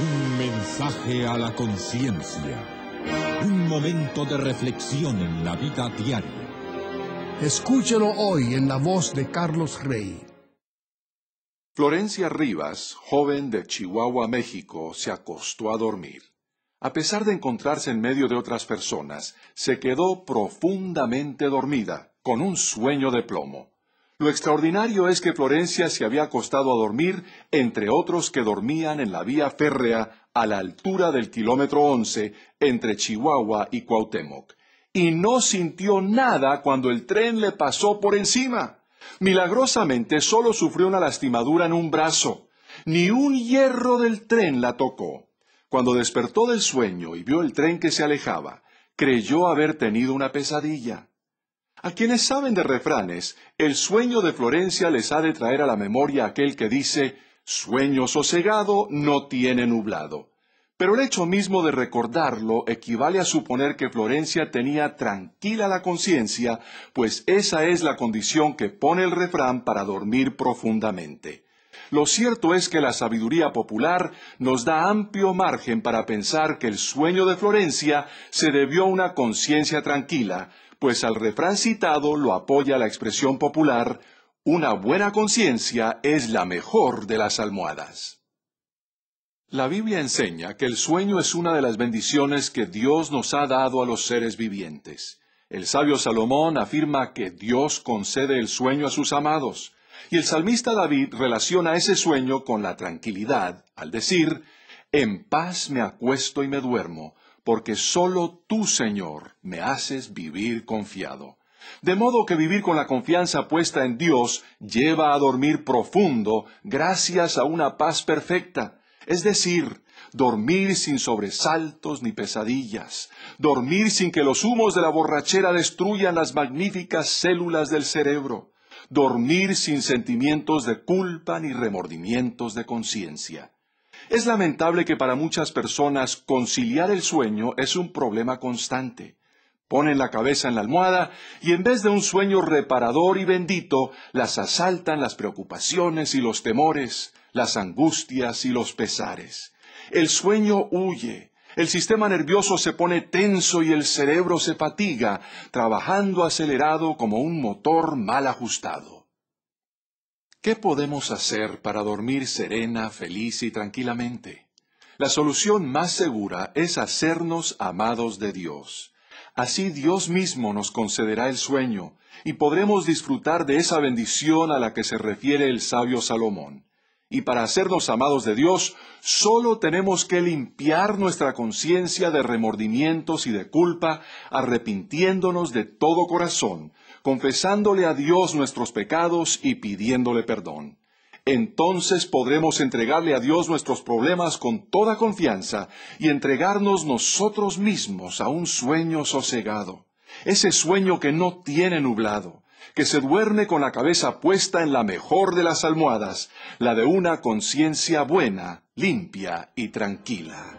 Un mensaje a la conciencia. Un momento de reflexión en la vida diaria. Escúchelo hoy en la voz de Carlos Rey. Florencia Rivas, joven de Chihuahua, México, se acostó a dormir. A pesar de encontrarse en medio de otras personas, se quedó profundamente dormida, con un sueño de plomo. Lo extraordinario es que Florencia se había acostado a dormir, entre otros que dormían en la vía férrea a la altura del kilómetro 11 entre Chihuahua y Cuauhtémoc. Y no sintió nada cuando el tren le pasó por encima. Milagrosamente solo sufrió una lastimadura en un brazo. Ni un hierro del tren la tocó. Cuando despertó del sueño y vio el tren que se alejaba, creyó haber tenido una pesadilla a quienes saben de refranes, el sueño de Florencia les ha de traer a la memoria aquel que dice, sueño sosegado no tiene nublado. Pero el hecho mismo de recordarlo equivale a suponer que Florencia tenía tranquila la conciencia, pues esa es la condición que pone el refrán para dormir profundamente. Lo cierto es que la sabiduría popular nos da amplio margen para pensar que el sueño de Florencia se debió a una conciencia tranquila, pues al refrán citado lo apoya la expresión popular, una buena conciencia es la mejor de las almohadas. La Biblia enseña que el sueño es una de las bendiciones que Dios nos ha dado a los seres vivientes. El sabio Salomón afirma que Dios concede el sueño a sus amados, y el salmista David relaciona ese sueño con la tranquilidad, al decir, En paz me acuesto y me duermo, porque solo tú, Señor, me haces vivir confiado. De modo que vivir con la confianza puesta en Dios lleva a dormir profundo gracias a una paz perfecta, es decir, dormir sin sobresaltos ni pesadillas, dormir sin que los humos de la borrachera destruyan las magníficas células del cerebro, dormir sin sentimientos de culpa ni remordimientos de conciencia. Es lamentable que para muchas personas conciliar el sueño es un problema constante. Ponen la cabeza en la almohada y en vez de un sueño reparador y bendito, las asaltan las preocupaciones y los temores, las angustias y los pesares. El sueño huye, el sistema nervioso se pone tenso y el cerebro se fatiga, trabajando acelerado como un motor mal ajustado. ¿Qué podemos hacer para dormir serena, feliz y tranquilamente? La solución más segura es hacernos amados de Dios. Así Dios mismo nos concederá el sueño y podremos disfrutar de esa bendición a la que se refiere el sabio Salomón. Y para hacernos amados de Dios, solo tenemos que limpiar nuestra conciencia de remordimientos y de culpa, arrepintiéndonos de todo corazón confesándole a Dios nuestros pecados y pidiéndole perdón. Entonces podremos entregarle a Dios nuestros problemas con toda confianza y entregarnos nosotros mismos a un sueño sosegado, ese sueño que no tiene nublado, que se duerme con la cabeza puesta en la mejor de las almohadas, la de una conciencia buena, limpia y tranquila.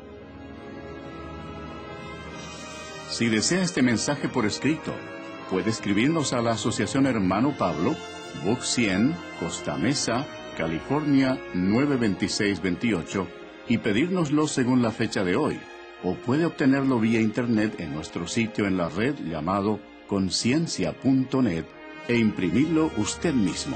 Si desea este mensaje por escrito, puede escribirnos a la Asociación Hermano Pablo, Box 100, Costa Mesa, California 92628 y pedírnoslo según la fecha de hoy. O puede obtenerlo vía internet en nuestro sitio en la red llamado conciencia.net e imprimirlo usted mismo.